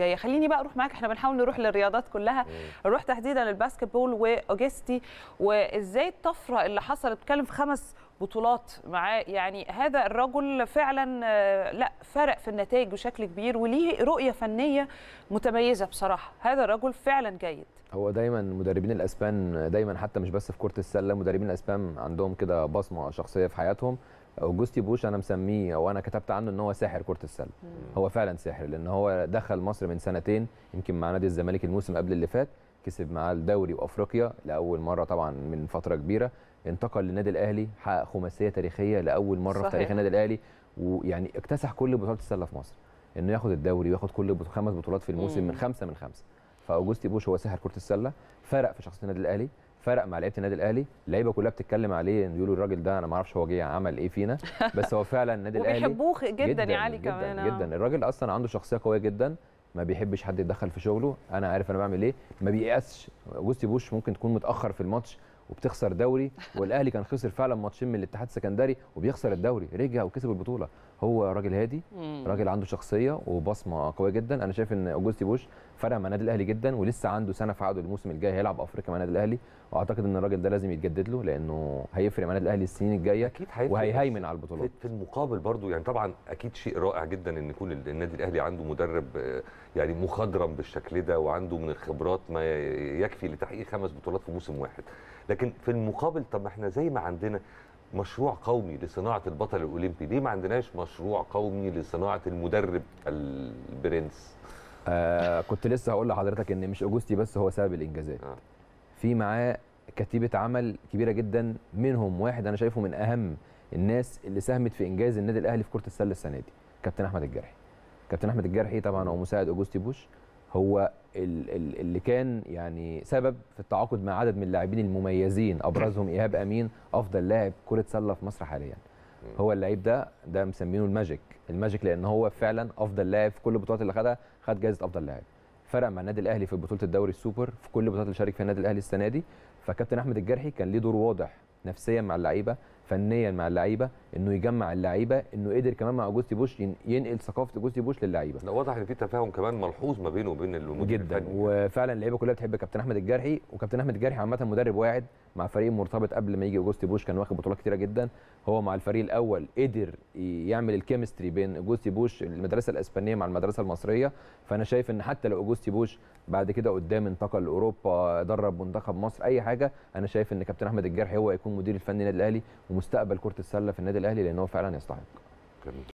جايه خليني بقى اروح معاك احنا بنحاول نروح للرياضات كلها نروح تحديدا للباسكت بول واوجستي وازاي الطفره اللي حصلت بتكلم في خمس بطولات معاه يعني هذا الرجل فعلا آه، لا فرق في النتائج بشكل كبير وليه رؤيه فنيه متميزه بصراحه هذا الرجل فعلا جيد هو دايما مدربين الاسبان دايما حتى مش بس في كره السله مدربين الاسبان عندهم كده بصمه شخصيه في حياتهم اوجوستي بوش انا مسميه او انا كتبت عنه ان هو ساحر كره السله هو فعلا ساحر لان هو دخل مصر من سنتين يمكن مع نادي الزمالك الموسم قبل اللي فات كسب معاه الدوري وافريقيا لاول مره طبعا من فتره كبيره انتقل للنادي الاهلي حقق خماسيه تاريخيه لاول مره صحيح. في تاريخ النادي الاهلي ويعني اكتسح كل بطولات السله في مصر انه ياخد الدوري وياخد كل خمس بطولات في الموسم مم. من خمسه من خمسه فاوجوستي بوش هو ساحر كره السله فرق في شخصيه النادي الاهلي فرق مع لعيبه النادي الاهلي اللعيبه كلها بتتكلم عليه بيقولوا الراجل ده انا ما اعرفش هو جه عمل ايه فينا بس هو فعلا النادي الاهلي بيحبوه جدا, جدا يا علي جداً كمان جدا, آه. جداً. الراجل اصلا عنده شخصيه قويه جدا ما بيحبش حد يتدخل في شغله انا عارف انا بعمل ايه ما بييأسش جوستي بوش ممكن تكون متاخر في الماتش وبتخسر دوري والاهلي كان خسر فعلا ماتشين من الاتحاد السكندري وبيخسر الدوري رجع وكسب البطوله هو راجل هادي راجل عنده شخصيه وبصمه قويه جدا انا شايف ان اوجوستي بوش فرق مع النادي الاهلي جدا ولسه عنده سنه في عقده الموسم الجاي هيلعب افريقيا مع النادي الاهلي واعتقد ان الراجل ده لازم يتجدد له لانه هيفرق مع النادي الاهلي السنين الجايه اكيد وهيهيمن على البطولات في المقابل برضو يعني طبعا اكيد شيء رائع جدا ان يكون النادي الاهلي عنده مدرب آه، يعني مخضرم بالشكل ده وعنده من الخبرات ما يكفي لتحقيق خمس بطولات في موسم واحد لكن في المقابل طب احنا زي ما عندنا مشروع قومي لصناعه البطل الاولمبي ليه ما عندناش مشروع قومي لصناعه المدرب البرنس آه كنت لسه هقول لحضرتك ان مش اوجستي بس هو سبب الانجازات آه. في معاه كتيبه عمل كبيره جدا منهم واحد انا شايفه من اهم الناس اللي ساهمت في انجاز النادي الاهلي في كره السله السنه دي كابتن احمد الجرحي كابتن احمد الجرحي طبعا هو مساعد اوجستي بوش هو اللي كان يعني سبب في التعاقد مع عدد من اللاعبين المميزين ابرزهم ايهاب امين افضل لاعب كره سله في مصر حاليا هو اللعيب ده ده مسمينه الماجيك الماجيك لان هو فعلا افضل لاعب في كل البطولات اللي خدها خد جائزه افضل لاعب فرق مع النادي الاهلي في بطوله الدوري السوبر في كل البطولات اللي شارك فيها النادي الاهلي السنه دي فكابتن احمد الجرحي كان ليه دور واضح نفسيا مع اللعيبه فنيا مع اللعيبه انه يجمع اللعيبه انه قدر كمان مع جوستي بوش ينقل ثقافه جوستي بوش للعيبه ده واضح ان في تفاهم كمان ملحوظ ما بينه وبين المدرب جدا وفعلا اللعيبه كلها بتحب كابتن احمد الجرحي وكابتن احمد الجرحي عامه مدرب واعد مع فريق مرتبط قبل ما يجي جوستي بوش كان واخد بطولات كتيره جدا هو مع الفريق الاول قدر يعمل الكيمستري بين جوستي بوش المدرسه الاسبانيه مع المدرسه المصريه فانا شايف ان حتى لو جوستي بوش بعد كده قدام انتقل لاوروبا درب منتخب مصر اي حاجه انا شايف ان كابتن احمد الجرحي هو هيكون مدير الفني للنادي الاهلي مستقبل كره السله في النادي الاهلي لانه فعلا يستحق